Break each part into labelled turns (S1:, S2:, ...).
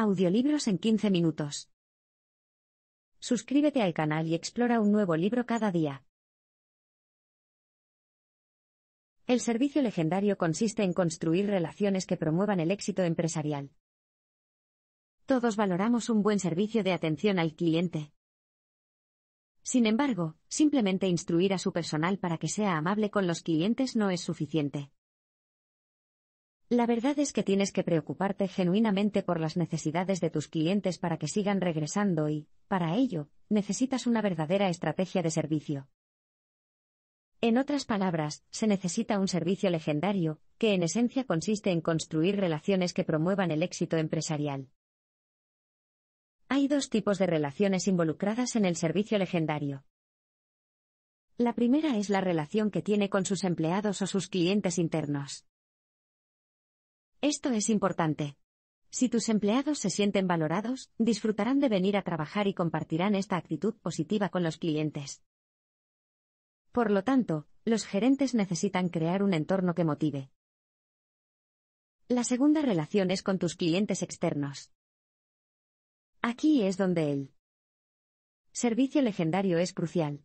S1: Audiolibros en 15 minutos. Suscríbete al canal y explora un nuevo libro cada día. El servicio legendario consiste en construir relaciones que promuevan el éxito empresarial. Todos valoramos un buen servicio de atención al cliente. Sin embargo, simplemente instruir a su personal para que sea amable con los clientes no es suficiente. La verdad es que tienes que preocuparte genuinamente por las necesidades de tus clientes para que sigan regresando y, para ello, necesitas una verdadera estrategia de servicio. En otras palabras, se necesita un servicio legendario, que en esencia consiste en construir relaciones que promuevan el éxito empresarial. Hay dos tipos de relaciones involucradas en el servicio legendario. La primera es la relación que tiene con sus empleados o sus clientes internos. Esto es importante. Si tus empleados se sienten valorados, disfrutarán de venir a trabajar y compartirán esta actitud positiva con los clientes. Por lo tanto, los gerentes necesitan crear un entorno que motive. La segunda relación es con tus clientes externos. Aquí es donde el servicio legendario es crucial.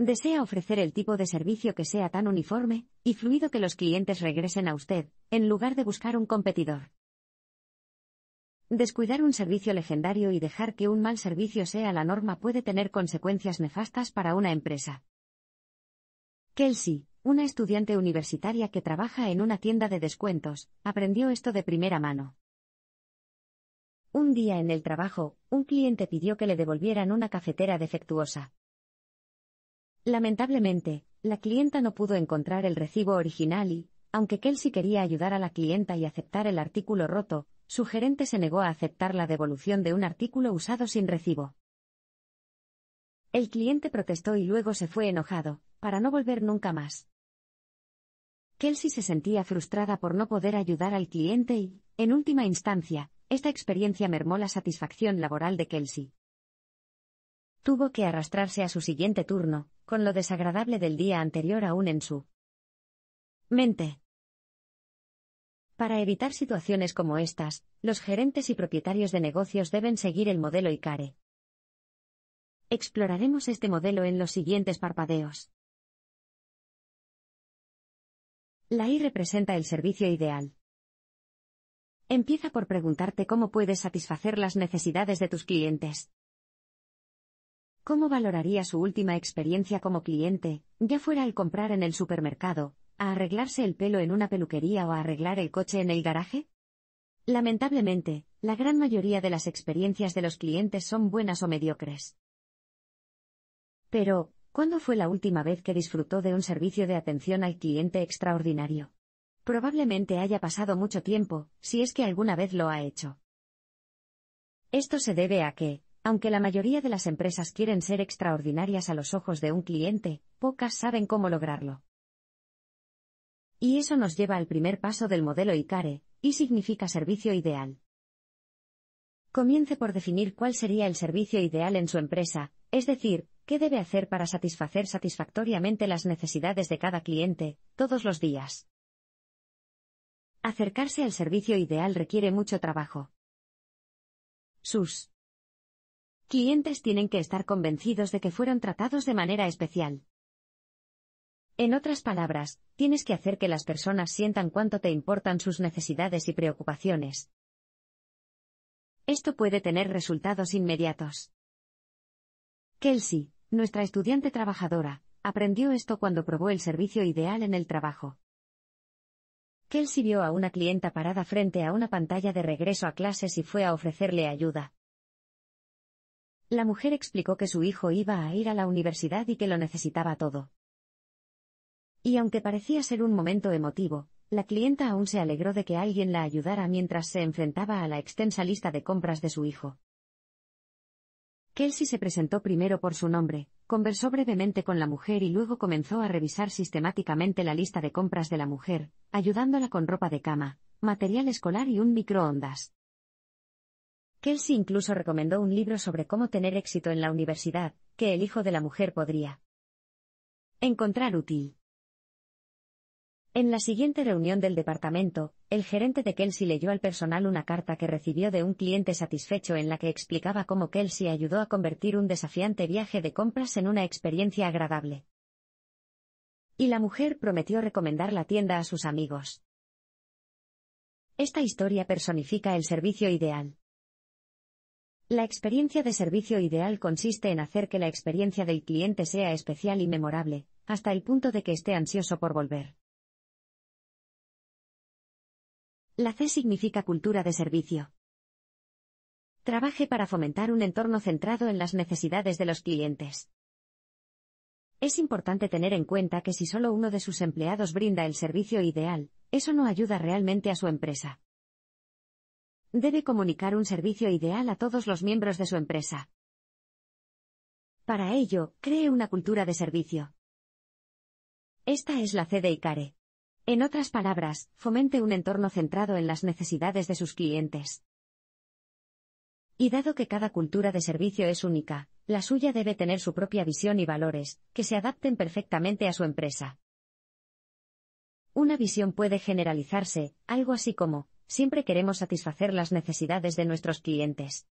S1: Desea ofrecer el tipo de servicio que sea tan uniforme y fluido que los clientes regresen a usted, en lugar de buscar un competidor. Descuidar un servicio legendario y dejar que un mal servicio sea la norma puede tener consecuencias nefastas para una empresa. Kelsey, una estudiante universitaria que trabaja en una tienda de descuentos, aprendió esto de primera mano. Un día en el trabajo, un cliente pidió que le devolvieran una cafetera defectuosa. Lamentablemente, la clienta no pudo encontrar el recibo original y, aunque Kelsey quería ayudar a la clienta y aceptar el artículo roto, su gerente se negó a aceptar la devolución de un artículo usado sin recibo. El cliente protestó y luego se fue enojado, para no volver nunca más. Kelsey se sentía frustrada por no poder ayudar al cliente y, en última instancia, esta experiencia mermó la satisfacción laboral de Kelsey. Tuvo que arrastrarse a su siguiente turno, con lo desagradable del día anterior aún en su mente. Para evitar situaciones como estas, los gerentes y propietarios de negocios deben seguir el modelo ICARE. Exploraremos este modelo en los siguientes parpadeos. La I representa el servicio ideal. Empieza por preguntarte cómo puedes satisfacer las necesidades de tus clientes. ¿Cómo valoraría su última experiencia como cliente, ya fuera al comprar en el supermercado, a arreglarse el pelo en una peluquería o a arreglar el coche en el garaje? Lamentablemente, la gran mayoría de las experiencias de los clientes son buenas o mediocres. Pero, ¿cuándo fue la última vez que disfrutó de un servicio de atención al cliente extraordinario? Probablemente haya pasado mucho tiempo, si es que alguna vez lo ha hecho. Esto se debe a que, aunque la mayoría de las empresas quieren ser extraordinarias a los ojos de un cliente, pocas saben cómo lograrlo. Y eso nos lleva al primer paso del modelo ICARE, y significa servicio ideal. Comience por definir cuál sería el servicio ideal en su empresa, es decir, qué debe hacer para satisfacer satisfactoriamente las necesidades de cada cliente, todos los días. Acercarse al servicio ideal requiere mucho trabajo. Sus clientes tienen que estar convencidos de que fueron tratados de manera especial. En otras palabras, tienes que hacer que las personas sientan cuánto te importan sus necesidades y preocupaciones. Esto puede tener resultados inmediatos. Kelsey, nuestra estudiante trabajadora, aprendió esto cuando probó el servicio ideal en el trabajo. Kelsey vio a una clienta parada frente a una pantalla de regreso a clases y fue a ofrecerle ayuda. La mujer explicó que su hijo iba a ir a la universidad y que lo necesitaba todo. Y aunque parecía ser un momento emotivo, la clienta aún se alegró de que alguien la ayudara mientras se enfrentaba a la extensa lista de compras de su hijo. Kelsey se presentó primero por su nombre, conversó brevemente con la mujer y luego comenzó a revisar sistemáticamente la lista de compras de la mujer, ayudándola con ropa de cama, material escolar y un microondas. Kelsey incluso recomendó un libro sobre cómo tener éxito en la universidad, que el hijo de la mujer podría encontrar útil. En la siguiente reunión del departamento, el gerente de Kelsey leyó al personal una carta que recibió de un cliente satisfecho en la que explicaba cómo Kelsey ayudó a convertir un desafiante viaje de compras en una experiencia agradable. Y la mujer prometió recomendar la tienda a sus amigos. Esta historia personifica el servicio ideal. La experiencia de servicio ideal consiste en hacer que la experiencia del cliente sea especial y memorable, hasta el punto de que esté ansioso por volver. La C significa cultura de servicio. Trabaje para fomentar un entorno centrado en las necesidades de los clientes. Es importante tener en cuenta que si solo uno de sus empleados brinda el servicio ideal, eso no ayuda realmente a su empresa debe comunicar un servicio ideal a todos los miembros de su empresa. Para ello, cree una cultura de servicio. Esta es la C de ICARE. En otras palabras, fomente un entorno centrado en las necesidades de sus clientes. Y dado que cada cultura de servicio es única, la suya debe tener su propia visión y valores, que se adapten perfectamente a su empresa. Una visión puede generalizarse, algo así como, siempre queremos satisfacer las necesidades de nuestros clientes.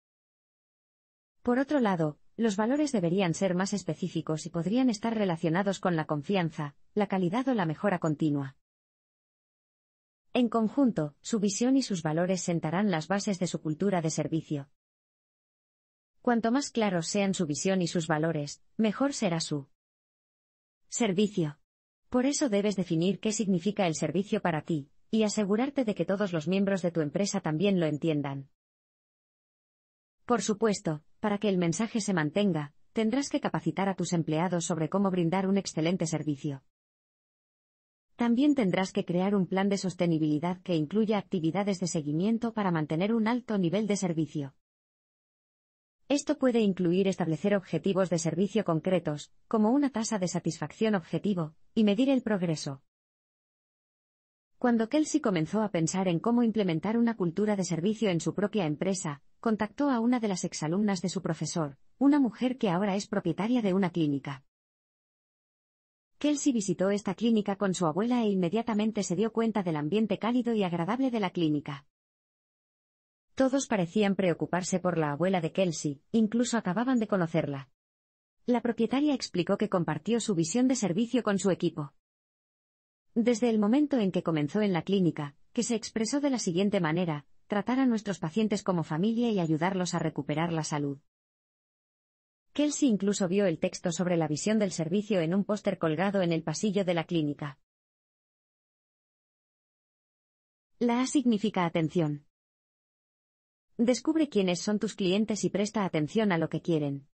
S1: Por otro lado, los valores deberían ser más específicos y podrían estar relacionados con la confianza, la calidad o la mejora continua. En conjunto, su visión y sus valores sentarán las bases de su cultura de servicio. Cuanto más claros sean su visión y sus valores, mejor será su servicio. Por eso debes definir qué significa el servicio para ti, y asegurarte de que todos los miembros de tu empresa también lo entiendan. Por supuesto, para que el mensaje se mantenga, tendrás que capacitar a tus empleados sobre cómo brindar un excelente servicio. También tendrás que crear un plan de sostenibilidad que incluya actividades de seguimiento para mantener un alto nivel de servicio. Esto puede incluir establecer objetivos de servicio concretos, como una tasa de satisfacción objetivo, y medir el progreso. Cuando Kelsey comenzó a pensar en cómo implementar una cultura de servicio en su propia empresa, contactó a una de las exalumnas de su profesor, una mujer que ahora es propietaria de una clínica. Kelsey visitó esta clínica con su abuela e inmediatamente se dio cuenta del ambiente cálido y agradable de la clínica. Todos parecían preocuparse por la abuela de Kelsey, incluso acababan de conocerla. La propietaria explicó que compartió su visión de servicio con su equipo. Desde el momento en que comenzó en la clínica, que se expresó de la siguiente manera, tratar a nuestros pacientes como familia y ayudarlos a recuperar la salud. Kelsey incluso vio el texto sobre la visión del servicio en un póster colgado en el pasillo de la clínica. La A significa atención. Descubre quiénes son tus clientes y presta atención a lo que quieren.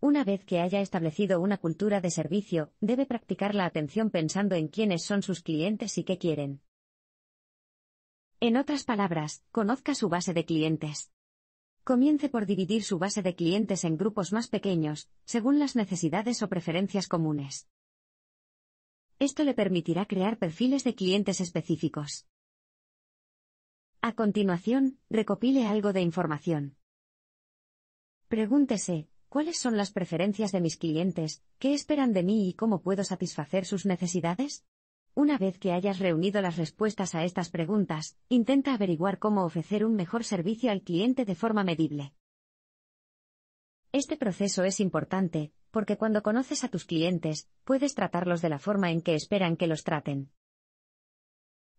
S1: Una vez que haya establecido una cultura de servicio, debe practicar la atención pensando en quiénes son sus clientes y qué quieren. En otras palabras, conozca su base de clientes. Comience por dividir su base de clientes en grupos más pequeños, según las necesidades o preferencias comunes. Esto le permitirá crear perfiles de clientes específicos. A continuación, recopile algo de información. Pregúntese, ¿Cuáles son las preferencias de mis clientes? ¿Qué esperan de mí y cómo puedo satisfacer sus necesidades? Una vez que hayas reunido las respuestas a estas preguntas, intenta averiguar cómo ofrecer un mejor servicio al cliente de forma medible. Este proceso es importante, porque cuando conoces a tus clientes, puedes tratarlos de la forma en que esperan que los traten.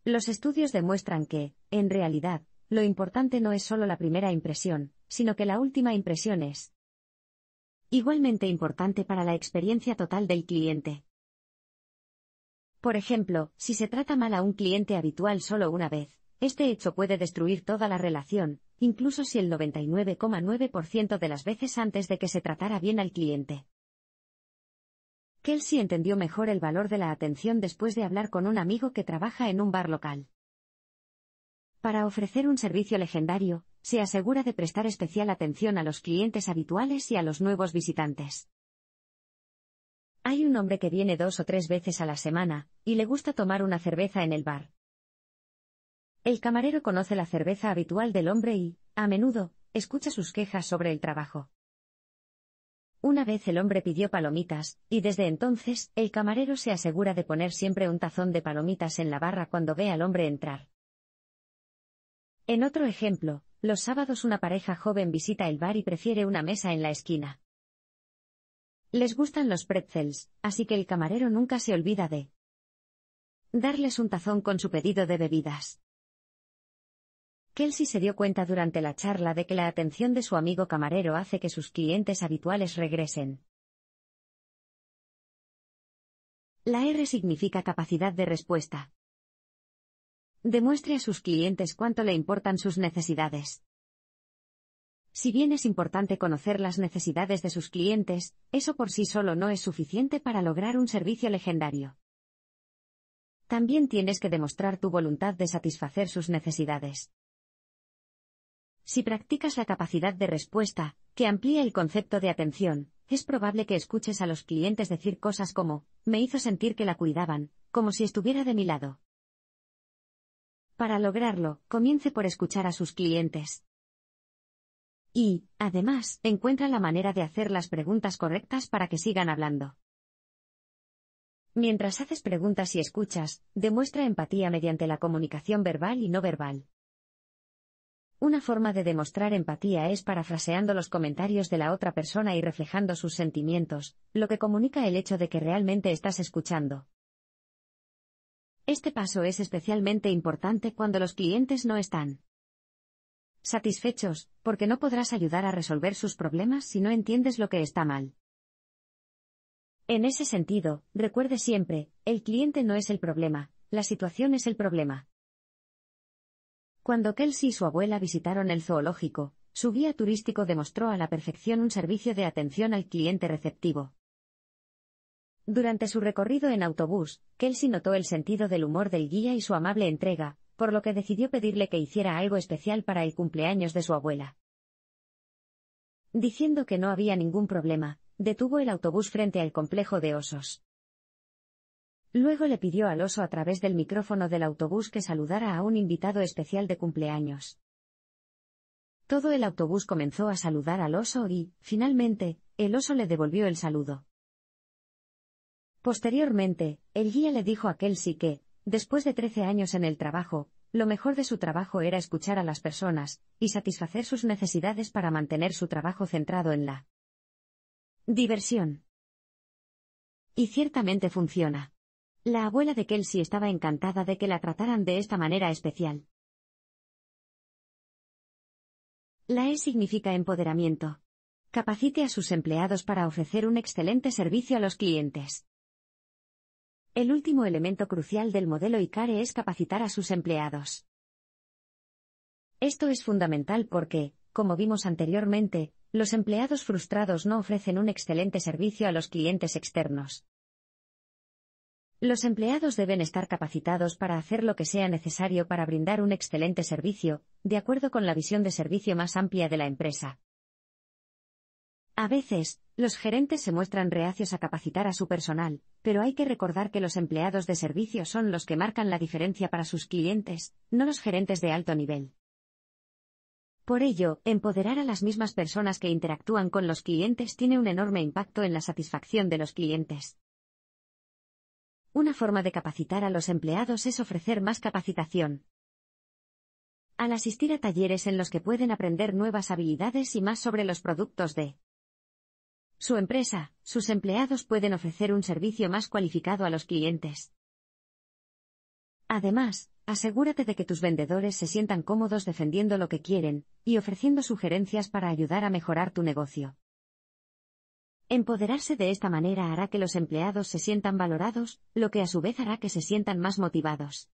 S1: Los estudios demuestran que, en realidad, lo importante no es solo la primera impresión, sino que la última impresión es, igualmente importante para la experiencia total del cliente. Por ejemplo, si se trata mal a un cliente habitual solo una vez, este hecho puede destruir toda la relación, incluso si el 99,9% de las veces antes de que se tratara bien al cliente. Kelsey entendió mejor el valor de la atención después de hablar con un amigo que trabaja en un bar local. Para ofrecer un servicio legendario, se asegura de prestar especial atención a los clientes habituales y a los nuevos visitantes. Hay un hombre que viene dos o tres veces a la semana, y le gusta tomar una cerveza en el bar. El camarero conoce la cerveza habitual del hombre y, a menudo, escucha sus quejas sobre el trabajo. Una vez el hombre pidió palomitas, y desde entonces, el camarero se asegura de poner siempre un tazón de palomitas en la barra cuando ve al hombre entrar. En otro ejemplo, los sábados una pareja joven visita el bar y prefiere una mesa en la esquina. Les gustan los pretzels, así que el camarero nunca se olvida de darles un tazón con su pedido de bebidas. Kelsey se dio cuenta durante la charla de que la atención de su amigo camarero hace que sus clientes habituales regresen. La R significa capacidad de respuesta. Demuestre a sus clientes cuánto le importan sus necesidades. Si bien es importante conocer las necesidades de sus clientes, eso por sí solo no es suficiente para lograr un servicio legendario. También tienes que demostrar tu voluntad de satisfacer sus necesidades. Si practicas la capacidad de respuesta, que amplía el concepto de atención, es probable que escuches a los clientes decir cosas como, me hizo sentir que la cuidaban, como si estuviera de mi lado. Para lograrlo, comience por escuchar a sus clientes. Y, además, encuentra la manera de hacer las preguntas correctas para que sigan hablando. Mientras haces preguntas y escuchas, demuestra empatía mediante la comunicación verbal y no verbal. Una forma de demostrar empatía es parafraseando los comentarios de la otra persona y reflejando sus sentimientos, lo que comunica el hecho de que realmente estás escuchando. Este paso es especialmente importante cuando los clientes no están satisfechos, porque no podrás ayudar a resolver sus problemas si no entiendes lo que está mal. En ese sentido, recuerde siempre, el cliente no es el problema, la situación es el problema. Cuando Kelsey y su abuela visitaron el zoológico, su guía turístico demostró a la perfección un servicio de atención al cliente receptivo. Durante su recorrido en autobús, Kelsey notó el sentido del humor del guía y su amable entrega, por lo que decidió pedirle que hiciera algo especial para el cumpleaños de su abuela. Diciendo que no había ningún problema, detuvo el autobús frente al complejo de osos. Luego le pidió al oso a través del micrófono del autobús que saludara a un invitado especial de cumpleaños. Todo el autobús comenzó a saludar al oso y, finalmente, el oso le devolvió el saludo. Posteriormente, el guía le dijo a Kelsey que, después de 13 años en el trabajo, lo mejor de su trabajo era escuchar a las personas, y satisfacer sus necesidades para mantener su trabajo centrado en la diversión. Y ciertamente funciona. La abuela de Kelsey estaba encantada de que la trataran de esta manera especial. La E significa empoderamiento. Capacite a sus empleados para ofrecer un excelente servicio a los clientes. El último elemento crucial del modelo ICARE es capacitar a sus empleados. Esto es fundamental porque, como vimos anteriormente, los empleados frustrados no ofrecen un excelente servicio a los clientes externos. Los empleados deben estar capacitados para hacer lo que sea necesario para brindar un excelente servicio, de acuerdo con la visión de servicio más amplia de la empresa. A veces, los gerentes se muestran reacios a capacitar a su personal, pero hay que recordar que los empleados de servicio son los que marcan la diferencia para sus clientes, no los gerentes de alto nivel. Por ello, empoderar a las mismas personas que interactúan con los clientes tiene un enorme impacto en la satisfacción de los clientes. Una forma de capacitar a los empleados es ofrecer más capacitación. Al asistir a talleres en los que pueden aprender nuevas habilidades y más sobre los productos de su empresa, sus empleados pueden ofrecer un servicio más cualificado a los clientes. Además, asegúrate de que tus vendedores se sientan cómodos defendiendo lo que quieren, y ofreciendo sugerencias para ayudar a mejorar tu negocio. Empoderarse de esta manera hará que los empleados se sientan valorados, lo que a su vez hará que se sientan más motivados.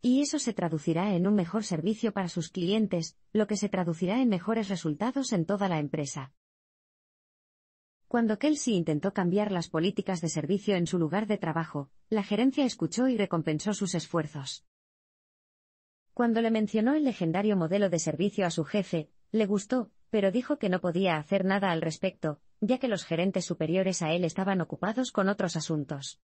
S1: Y eso se traducirá en un mejor servicio para sus clientes, lo que se traducirá en mejores resultados en toda la empresa. Cuando Kelsey intentó cambiar las políticas de servicio en su lugar de trabajo, la gerencia escuchó y recompensó sus esfuerzos. Cuando le mencionó el legendario modelo de servicio a su jefe, le gustó, pero dijo que no podía hacer nada al respecto, ya que los gerentes superiores a él estaban ocupados con otros asuntos.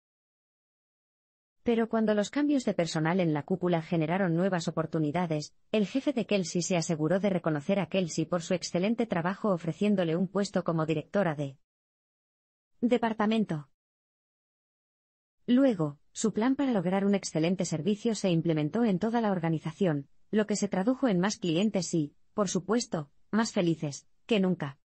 S1: Pero cuando los cambios de personal en la cúpula generaron nuevas oportunidades, el jefe de Kelsey se aseguró de reconocer a Kelsey por su excelente trabajo ofreciéndole un puesto como directora de Departamento. Luego, su plan para lograr un excelente servicio se implementó en toda la organización, lo que se tradujo en más clientes y, por supuesto, más felices, que nunca.